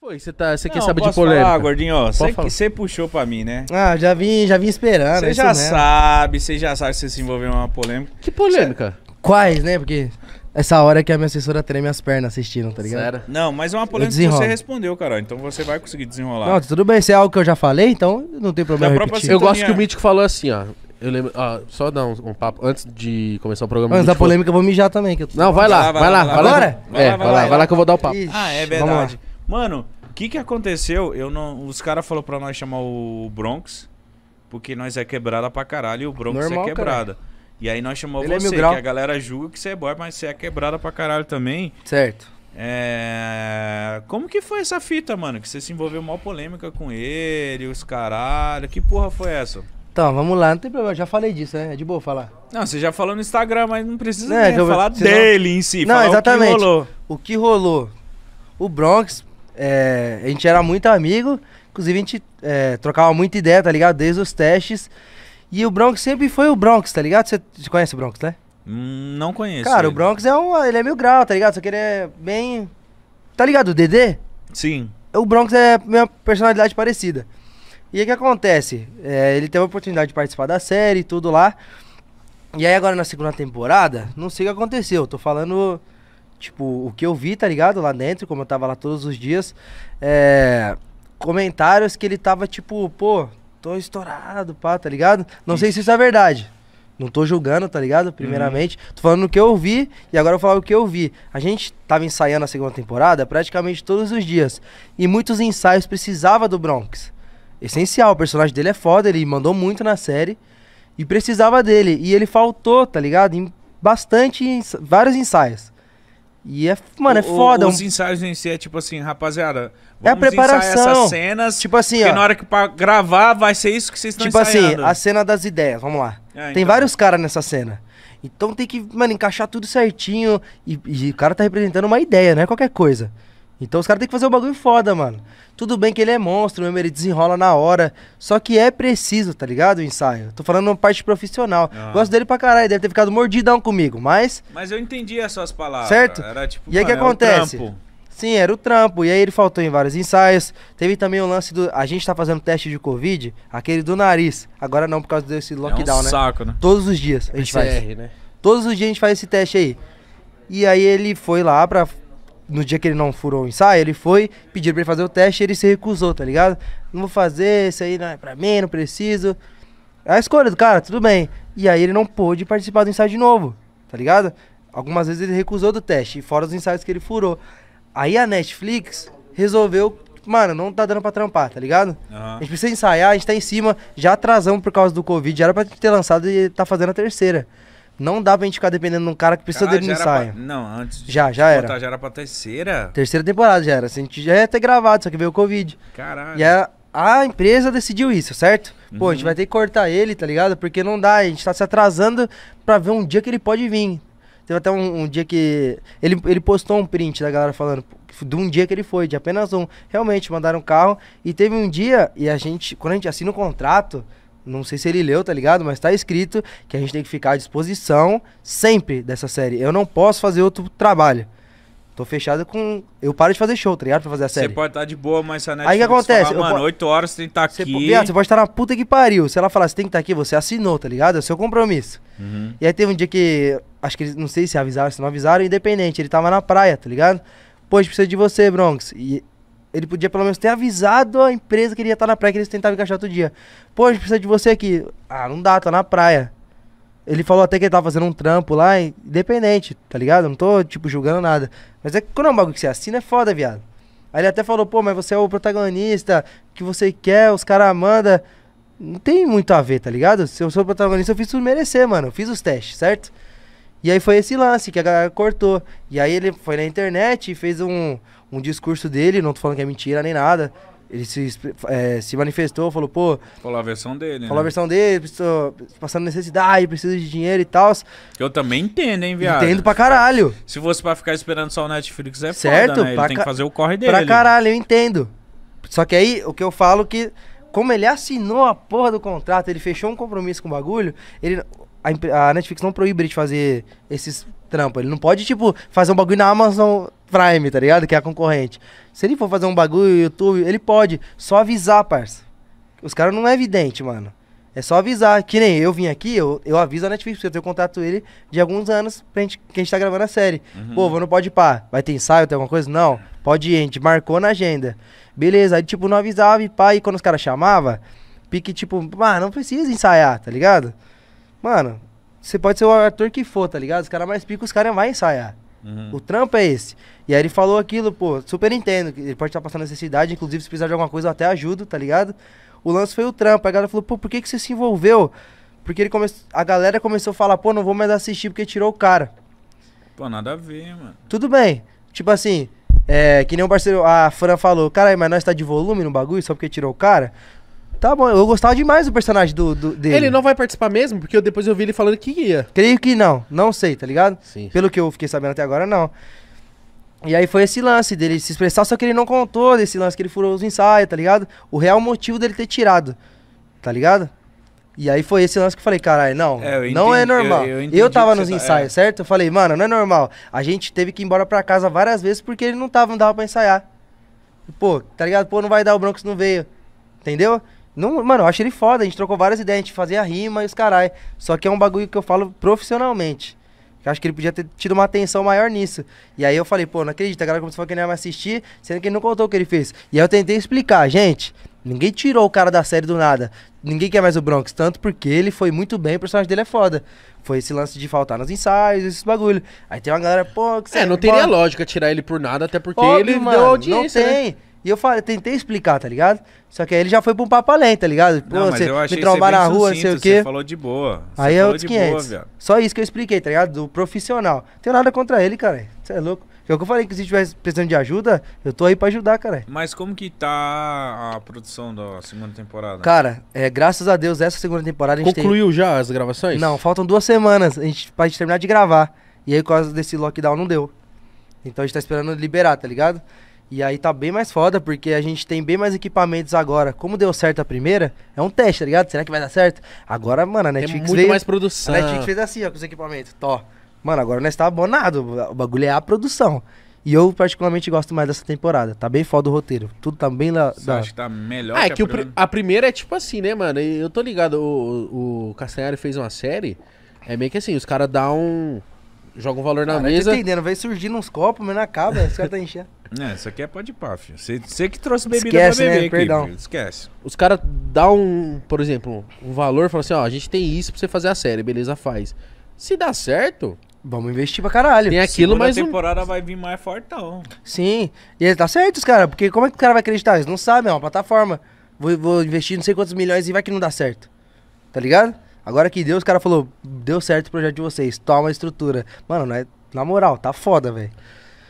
Foi, você tá, você quer saber de polêmica? Ah, falar, gordinho, você puxou pra mim, né? Ah, já vim, já vim esperando. Você é já sabe, você já sabe que você se envolveu em uma polêmica. Que polêmica? Cê... Quais, né? Porque essa hora que a minha assessora treme as pernas assistindo, tá ligado? Sério? Não, mas é uma polêmica que você respondeu, cara. Então você vai conseguir desenrolar. Não, tudo bem, isso é algo que eu já falei, então não tem problema. Sintonia... Eu gosto que o Mítico falou assim, ó. Eu lembro. ó, só dar um, um, papo antes de começar o programa. Antes da polêmica, falou... eu vou mijar também. Que eu... Não, vai lá, vai lá, vai lá. Vai lá, vai lá, vai lá, é, que eu vou dar o papo. Ixi, ah, é verdade. Mano, o que que aconteceu? Eu não, os caras falaram pra nós chamar o Bronx, porque nós é quebrada pra caralho e o Bronx Normal, é quebrada. E aí nós chamamos Ele é você, é que a galera julga que você é boy, mas você é quebrada pra caralho também. Certo. É... Como que foi essa fita, mano? Que você se envolveu maior polêmica com ele, os caralho. Que porra foi essa? Então, vamos lá, não tem problema, já falei disso, né? É de boa falar. Não, você já falou no Instagram, mas não precisa não, é, nem eu, falar senão... dele em si. Não, exatamente. O que rolou. O que rolou? O Bronx, é, a gente era muito amigo, inclusive a gente é, trocava muita ideia, tá ligado? Desde os testes. E o Bronx sempre foi o Bronx, tá ligado? Você conhece o Bronx, né? Hum, não conheço. Cara, ele. o Bronx é um. Ele é mil grau, tá ligado? Só que ele é bem. Tá ligado? O Dedê? Sim. O Bronx é minha personalidade parecida. E aí o que acontece? É, ele teve a oportunidade de participar da série e tudo lá. E aí agora na segunda temporada, não sei o que aconteceu. Tô falando Tipo, o que eu vi, tá ligado? Lá dentro, como eu tava lá todos os dias, é... comentários que ele tava tipo, pô, tô estourado, pá, tá ligado? Não isso. sei se isso é verdade. Não tô julgando, tá ligado? Primeiramente, uhum. tô falando o que eu vi e agora eu vou falar o que eu vi. A gente tava ensaiando a segunda temporada praticamente todos os dias. E muitos ensaios precisava do Bronx. Essencial, o personagem dele é foda, ele mandou muito na série. E precisava dele. E ele faltou, tá ligado? Em bastante, vários ensaios. E é, mano, é foda. os ensaios em si é tipo assim, rapaziada, é a preparação. essas cenas. Tipo assim, porque ó. na hora que pra gravar vai ser isso que vocês estão Tipo assim, ensaiando. assim, a cena das ideias, vamos lá. É, tem então. vários caras nessa cena. Então tem que, mano, encaixar tudo certinho. E, e, o cara tá representando uma ideia, não é qualquer coisa. Então os caras têm que fazer um bagulho foda, mano. Tudo bem que ele é monstro mesmo, ele desenrola na hora. Só que é preciso, tá ligado? O ensaio. Tô falando uma parte profissional. Ah. Gosto dele pra caralho, deve ter ficado mordidão comigo, mas. Mas eu entendi as suas palavras. Certo? Era tipo. E aí que é acontece? Um Sim, era o trampo. E aí ele faltou em vários ensaios. Teve também o lance do. A gente tá fazendo teste de Covid, aquele do nariz. Agora não, por causa desse lockdown, é um né? saco, né? Todos os dias a gente PCR, faz. Né? Todos os dias a gente faz esse teste aí. E aí ele foi lá pra no dia que ele não furou o ensaio, ele foi, pedir pra ele fazer o teste e ele se recusou, tá ligado? Não vou fazer, isso aí não é pra mim, não preciso. É a escolha do cara, tudo bem. E aí ele não pôde participar do ensaio de novo, tá ligado? Algumas vezes ele recusou do teste, fora os ensaios que ele furou. Aí a Netflix resolveu, mano, não tá dando pra trampar, tá ligado? Uhum. A gente precisa ensaiar, a gente tá em cima, já atrasamos por causa do Covid, já era pra ter lançado e tá fazendo a terceira. Não dá pra gente ficar dependendo de um cara que precisa cara, ah, dele no ensaio. Pra... Não, antes. Já, já era. já era pra terceira. Terceira temporada já era. A gente já ia ter gravado, só que veio o Covid. Caralho. E a, a empresa decidiu isso, certo? Pô, uhum. a gente uhum. vai ter que cortar ele, tá ligado? Porque não dá, a gente tá se atrasando pra ver um dia que ele pode vir. Teve até um, um dia que. Ele, ele postou um print da galera falando de um dia que ele foi, de apenas um. Realmente, mandaram um carro. E teve um dia, e a gente, quando a gente assina o um contrato, não sei se ele leu, tá ligado? Mas tá escrito que a gente tem que ficar à disposição sempre dessa série. Eu não posso fazer outro trabalho. Tô fechado com. Eu paro de fazer show, tá ligado? Pra fazer a série. Você pode estar tá de boa, mas se a Netflix Aí que acontece? Falar, mano, 8 horas você tem que estar tá aqui. Po... Viado, você pode estar tá na puta que pariu. Se ela falar, você tem que estar tá aqui, você assinou, tá ligado? É o seu compromisso. Uhum. E aí teve um dia que. Acho que eles. Não sei se avisaram, se não avisaram, independente. Ele tava na praia, tá ligado? Pô, a gente precisa de você, Bronx. E ele podia pelo menos ter avisado a empresa que ele ia estar na praia, que eles tentavam encaixar outro dia. Pô, a gente precisa de você aqui. Ah, não dá, tá na praia. Ele falou até que ele tava fazendo um trampo lá, independente, tá ligado? não tô, tipo, julgando nada. Mas é que quando é um bagulho que você assina, é foda, viado. Aí ele até falou, pô, mas você é o protagonista, que você quer, os caras mandam. Não tem muito a ver, tá ligado? Se eu sou o protagonista, eu fiz tudo merecer, mano. Eu fiz os testes, certo? E aí foi esse lance que a galera cortou. E aí ele foi na internet e fez um, um discurso dele, não tô falando que é mentira nem nada. Ele se, é, se manifestou, falou, pô. Falou a versão dele. Falou né? a versão dele, passando necessidade, precisa de dinheiro e tal. Que eu também entendo, hein, viado? Entendo pra caralho. Se fosse pra ficar esperando só o Netflix, é certo, foda, né? Ele tem que fazer o corre dele. Pra caralho, eu entendo. Só que aí, o que eu falo que. Como ele assinou a porra do contrato, ele fechou um compromisso com o bagulho, ele a, a Netflix não proíbe ele de fazer esses trampos. Ele não pode, tipo, fazer um bagulho na Amazon Prime, tá ligado? Que é a concorrente. Se ele for fazer um bagulho no YouTube, ele pode. Só avisar, parça. Os caras não é evidente, mano. É só avisar. Que nem eu vim aqui, eu, eu aviso a Netflix, porque eu tenho contato ele de alguns anos pra gente, que a gente tá gravando a série. Uhum. Pô, não pode pá. Vai ter ensaio, tem alguma coisa? Não. Pode ir, a gente marcou na agenda. Beleza, aí tipo, não avisava e pá, e quando os caras chamavam, pique tipo, ah, não precisa ensaiar, tá ligado? Mano, você pode ser o ator que for, tá ligado? Os caras mais picos os caras vão ensaiar. Uhum. O trampo é esse. E aí ele falou aquilo, pô, super entendo. Ele pode estar passando necessidade, inclusive se precisar de alguma coisa eu até ajudo, tá ligado? O lance foi o trampo. A galera falou, pô, por que, que você se envolveu? Porque ele come... a galera começou a falar, pô, não vou mais assistir porque tirou o cara. Pô, nada a ver, mano. Tudo bem. Tipo assim, é, que nem o parceiro, a Fran falou, cara, mas nós tá de volume no bagulho só porque tirou o cara. Tá bom, eu gostava demais do personagem do, do dele. Ele não vai participar mesmo? Porque eu, depois eu vi ele falando que ia. Creio que não, não sei, tá ligado? Sim. Pelo que eu fiquei sabendo até agora, não. E aí foi esse lance dele se expressar, só que ele não contou desse lance que ele furou os ensaios, tá ligado? O real motivo dele ter tirado, tá ligado? E aí foi esse lance que eu falei, caralho, não, é, entendi, não é normal. Eu, eu, eu tava nos ensaios, tá, é. certo? Eu falei, mano, não é normal. A gente teve que ir embora pra casa várias vezes porque ele não tava, não dava pra ensaiar. Pô, tá ligado? Pô, não vai dar o Bronx não veio. Entendeu? Não, mano, eu acho ele foda. A gente trocou várias ideias, a gente fazia rima e os carai. Só que é um bagulho que eu falo profissionalmente. Eu acho que ele podia ter tido uma atenção maior nisso. E aí eu falei, pô, não acredito, a galera começou a querer que ia me assistir, sendo que ele não contou o que ele fez. E aí eu tentei explicar, gente, ninguém tirou o cara da série do nada. Ninguém quer mais o Bronx, tanto porque ele foi muito bem, o personagem dele é foda. Foi esse lance de faltar nos ensaios, esses bagulho. Aí tem uma galera, pô, que É, não teria lógica tirar ele por nada, até porque Óbvio, ele mano, deu audiência. Não né? tem. Né? E eu falei, tentei explicar, tá ligado? Só que aí ele já foi pra um papo além, tá ligado? Pô, não, você me trombar na rua, sucinto, não sei o quê. Você falou de boa. aí é outros 500. Boa, Só isso que eu expliquei, tá ligado? Do profissional. Não tenho nada contra ele, cara. Você é louco. É o que eu falei, que se estiver precisando de ajuda, eu tô aí pra ajudar, cara. Mas como que tá a produção da segunda temporada? Cara, é, graças a Deus, essa segunda temporada a gente Concluiu tem... já as gravações? Não, faltam duas semanas a gente, pra gente terminar de gravar. E aí, por causa desse lockdown, não deu. Então a gente tá esperando liberar, tá ligado? E aí tá bem mais foda, porque a gente tem bem mais equipamentos agora. Como deu certo a primeira, é um teste, tá ligado? Será que vai dar certo? Agora, mano, a Netflix tem muito veio, mais produção. A Netflix fez assim, ó, com os equipamentos. Tó. Mano, agora nós tá abonado. O bagulho é a produção. E eu particularmente gosto mais dessa temporada. Tá bem foda o roteiro. Tudo tá bem lá. Você da... acha que tá melhor ah, que, é que a, primeira? a primeira é tipo assim, né, mano? Eu tô ligado, o, o Castanhari fez uma série. É meio que assim, os caras dão um. Joga um valor na mesa. Não tô entendendo, vai surgindo uns copos, mas não acaba, os caras tá enchendo. É, isso aqui é pode pá, filho. Você que trouxe bebida Esquece, pra beber né? aqui, Perdão. filho. Esquece. Os caras dão um, por exemplo, um valor, falam assim, ó, a gente tem isso pra você fazer a série, beleza, faz. Se dá certo, Vamos investir pra caralho. tem aquilo, mas... temporada vai vir mais fortão. Sim. E aí, tá certo, os cara, porque como é que o cara vai acreditar? Eles não sabem, é uma plataforma. Vou, vou investir não sei quantos milhões e vai que não dá certo. Tá ligado? Agora que deu, os cara falou, deu certo o projeto de vocês, toma a estrutura. Mano, não é- na moral, tá foda, velho.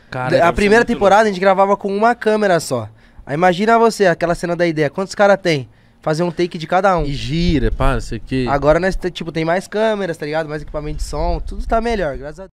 Cara, a primeira temporada a gente gravava com uma câmera só. Aí imagina você, aquela cena da ideia. Quantos caras tem? Fazer um take de cada um. E gira, pá, não sei o quê. Agora, né tipo, tem mais câmeras, tá ligado? Mais equipamento de som. Tudo tá melhor, graças a Deus.